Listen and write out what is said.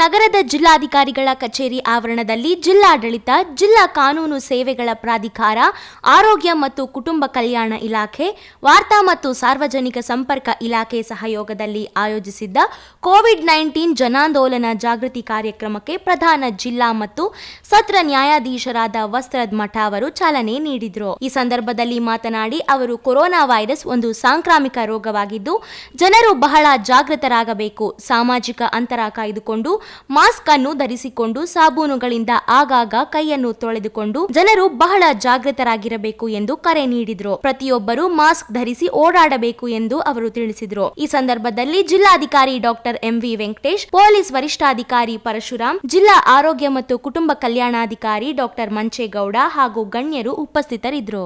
ನಗರದ ಜಿಲ್ಲಾಧಿಕಾರಿಗಳ ಕಚೇರಿ ಆವರಣದಲ್ಲಿ ಜಿಲ್ಲಾಡಳಿತ ಜಿಲ್ಲಾ ಕಾನೂನು ಸೇವೆಗಳ ಪ್ರಾಧಿಕಾರ ಆರೋಗ್ಯ ಮತ್ತು ಕುಟುಂಬ ಕಲ್ಯಾಣ ಇಲಾಖೆ ವಾರ್ತಾ ಮತ್ತು ಸಾರ್ವಜನಿಕ ಸಂಪರ್ಕ ಇಲಾಖೆ ಸಹಯೋಗದಲ್ಲಿ ಆಯೋಜಿಸಿದ್ದ ಕೋವಿಡ್ ನೈನ್ಟೀನ್ ಜನಾಂದೋಲನ ಜಾಗೃತಿ ಕಾರ್ಯಕ್ರಮಕ್ಕೆ ಪ್ರಧಾನ ಜಿಲ್ಲಾ ಮತ್ತು ಸತ್ರ ನ್ಯಾಯಾಧೀಶರಾದ ವಸ್ತ್ರದ್ ಮಠ ಅವರು ಚಾಲನೆ ನೀಡಿದರು ಈ ಸಂದರ್ಭದಲ್ಲಿ ಮಾತನಾಡಿ ಅವರು ಕೊರೋನಾ ವೈರಸ್ ಒಂದು ಸಾಂಕ್ರಾಮಿಕ ರೋಗವಾಗಿದ್ದು ಜನರು ಬಹಳ ಜಾಗೃತರಾಗಬೇಕು ಸಾಮಾಜಿಕ ಅಂತರ ಕಾಯ್ದುಕೊಂಡು ಮಾಸ್ಕ್ ಅನ್ನು ಧರಿಸಿಕೊಂಡು ಸಾಬೂನುಗಳಿಂದ ಆಗಾಗ ಕೈಯನ್ನು ತೊಳೆದುಕೊಂಡು ಜನರು ಬಹಳ ಜಾಗೃತರಾಗಿರಬೇಕು ಎಂದು ಕರೆ ನೀಡಿದ್ರು ಪ್ರತಿಯೊಬ್ಬರು ಮಾಸ್ಕ್ ಧರಿಸಿ ಓಡಾಡಬೇಕು ಎಂದು ಅವರು ತಿಳಿಸಿದರು ಈ ಸಂದರ್ಭದಲ್ಲಿ ಜಿಲ್ಲಾಧಿಕಾರಿ ಡಾಕ್ಟರ್ ಎಂವಿ ವೆಂಕಟೇಶ್ ಪೊಲೀಸ್ ವರಿಷ್ಠಾಧಿಕಾರಿ ಪರಶುರಾಮ್ ಜಿಲ್ಲಾ ಆರೋಗ್ಯ ಮತ್ತು ಕುಟುಂಬ ಕಲ್ಯಾಣಾಧಿಕಾರಿ ಡಾಕ್ಟರ್ ಮಂಚೇಗೌಡ ಹಾಗೂ ಗಣ್ಯರು ಉಪಸ್ಥಿತರಿದ್ದರು